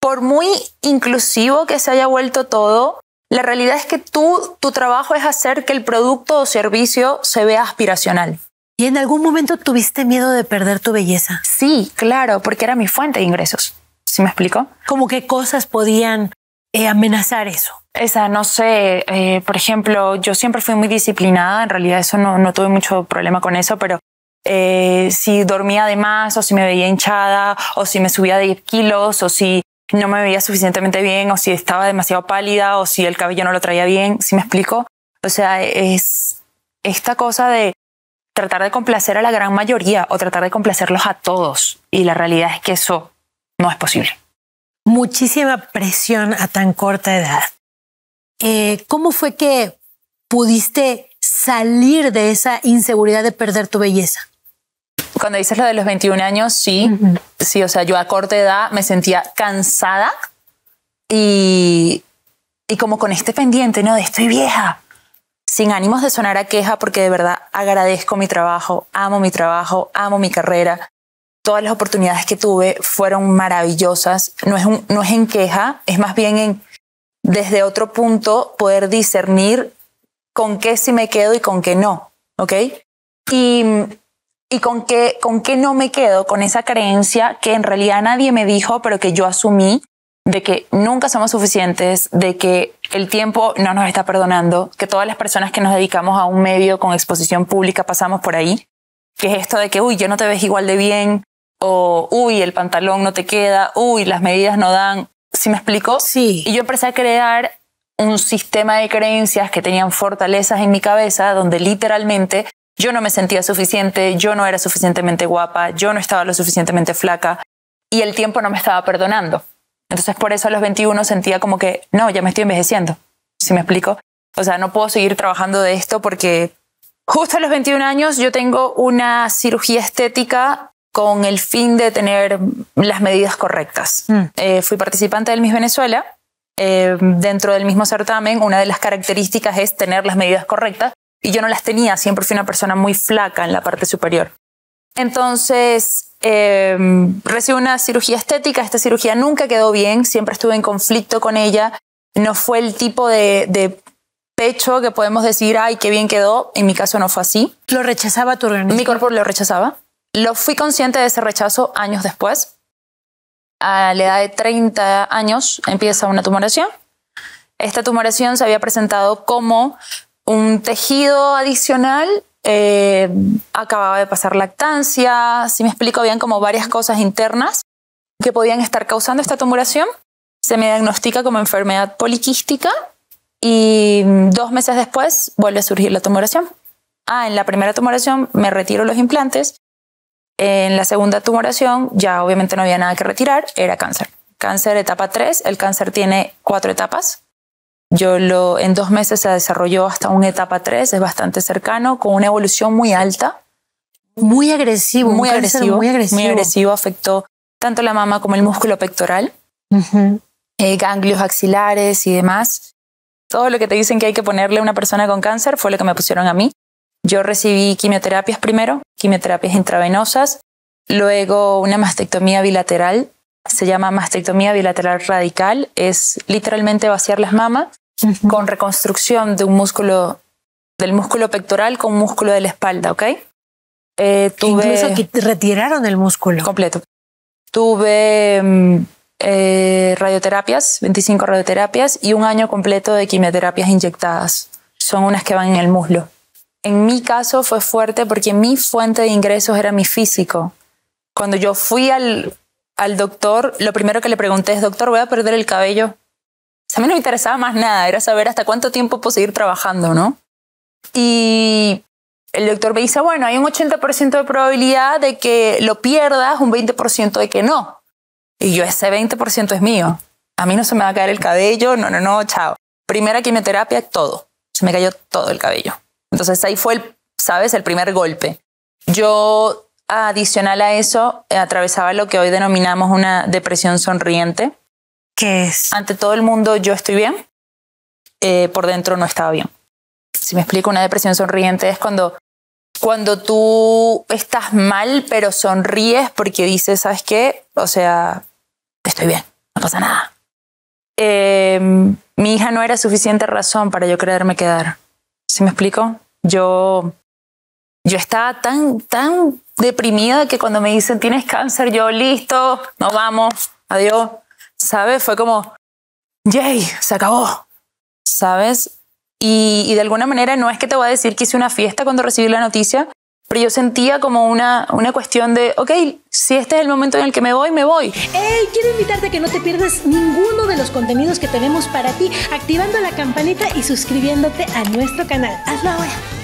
por muy inclusivo que se haya vuelto todo, la realidad es que tú, tu trabajo es hacer que el producto o servicio se vea aspiracional. ¿Y en algún momento tuviste miedo de perder tu belleza? Sí, claro, porque era mi fuente de ingresos. ¿Sí me explico? ¿Cómo qué cosas podían eh, amenazar eso. Esa, no sé, eh, por ejemplo, yo siempre fui muy disciplinada, en realidad eso no tuve mucho problema con eso, pero eh, si dormía de más o si me veía hinchada o si me subía de 10 kilos o si no me veía suficientemente bien o si estaba demasiado pálida o si el cabello no lo traía bien, si me explico? O sea, es esta cosa de tratar de complacer a la gran mayoría o tratar de complacerlos a todos y la realidad es que eso no es posible. Muchísima presión a tan corta edad. Eh, ¿Cómo fue que pudiste salir de esa inseguridad de perder tu belleza? Cuando dices lo de los 21 años, sí, sí, o sea, yo a corta edad me sentía cansada y, como con este pendiente, ¿no? De estoy vieja, sin ánimos de sonar a queja, porque de verdad agradezco mi trabajo, amo mi trabajo, amo mi carrera. Todas las oportunidades que tuve fueron maravillosas. No es, un, no es en queja, es más bien en desde otro punto poder discernir con qué sí me quedo y con qué no. ¿Ok? Y ¿Y con qué, con qué no me quedo? Con esa creencia que en realidad nadie me dijo, pero que yo asumí de que nunca somos suficientes, de que el tiempo no nos está perdonando, que todas las personas que nos dedicamos a un medio con exposición pública pasamos por ahí, que es esto de que, uy, yo no te ves igual de bien, o, uy, el pantalón no te queda, uy, las medidas no dan. ¿Sí me explico? Sí. Y yo empecé a crear un sistema de creencias que tenían fortalezas en mi cabeza, donde literalmente yo no me sentía suficiente, yo no era suficientemente guapa, yo no estaba lo suficientemente flaca y el tiempo no me estaba perdonando. Entonces por eso a los 21 sentía como que, no, ya me estoy envejeciendo, si me explico. O sea, no puedo seguir trabajando de esto porque justo a los 21 años yo tengo una cirugía estética con el fin de tener las medidas correctas. Mm. Eh, fui participante del Miss Venezuela. Eh, dentro del mismo certamen, una de las características es tener las medidas correctas y yo no las tenía, siempre fui una persona muy flaca en la parte superior. Entonces, em, recibí una cirugía estética, esta cirugía nunca quedó bien, siempre estuve en conflicto con ella, no fue el tipo de, pecho que podemos decir, ay, qué bien quedó, en mi caso no fue así. ¿Lo rechazaba tu organismo? Mi cuerpo lo rechazaba. Lo fui consciente de ese rechazo años después. A la edad de 30 años empieza una tumoración. Esta tumoración se había presentado como un tejido adicional, eh, acababa de pasar lactancia, si me explico, bien como varias cosas internas que podían estar causando esta tumoración. Se me diagnostica como enfermedad poliquística y dos meses después vuelve a surgir la tumoración. Ah, en la primera tumoración me retiro los implantes, en la segunda tumoración ya obviamente no había nada que retirar, era cáncer. Cáncer etapa 3, el cáncer tiene cuatro etapas, yo lo, en dos meses se desarrolló hasta una etapa 3, es bastante cercano, con una evolución muy alta. Muy agresivo, muy, agresivo, muy agresivo. afectó tanto la mama como el músculo pectoral, eh, ganglios axilares y demás. Todo lo que te dicen que hay que ponerle a una persona con cáncer fue lo que me pusieron a mí. Yo recibí quimioterapias primero, quimioterapias intravenosas, luego una mastectomía bilateral se llama mastectomía bilateral radical, es literalmente vaciar las mamas con reconstrucción de un músculo, del músculo pectoral con músculo de la espalda, ¿ok? Eh, Incluso retiraron el músculo. Completo. Tuve mm, eh, radioterapias, 25 radioterapias y un año completo de quimioterapias inyectadas. Son unas que van en el muslo. En mi caso fue fuerte porque mi fuente de ingresos era mi físico. Cuando yo fui al, al doctor, lo primero que le pregunté es, doctor, voy a perder el cabello. a mí no me interesaba más nada, era saber hasta cuánto tiempo puedo seguir trabajando, ¿no? Y el doctor me dice, bueno, hay un 80% de probabilidad de que lo pierdas, un 20% de que no. Y yo, ese 20% es mío. A mí no se me va a caer el cabello, no, no, no, chao. Primera quimioterapia, todo. Se me cayó todo el cabello. Entonces ahí fue el, ¿sabes? El primer golpe. Yo adicional a eso, atravesaba lo que hoy denominamos una depresión sonriente. que es? Ante todo el mundo yo estoy bien, eh, por dentro no estaba bien. Si me explico, una depresión sonriente es cuando, cuando tú estás mal, pero sonríes porque dices, ¿sabes qué? O sea, estoy bien, no pasa nada. Em, mi hija no era suficiente razón para yo creerme quedar. si me explico? Yo yo estaba tan, tan deprimida que cuando me dicen tienes cáncer, yo listo, nos vamos, adiós. ¿Sabes? Fue como, yay, se acabó. ¿Sabes? Y, de alguna manera no es que te voy a decir que hice una fiesta cuando recibí la noticia, pero yo sentía como una, una cuestión de, ok, si este es el momento en el que me voy, me voy. ¡Hey! Quiero invitarte a que no te pierdas ninguno de los contenidos que tenemos para ti, activando la campanita y suscribiéndote a nuestro canal. Hazlo ahora.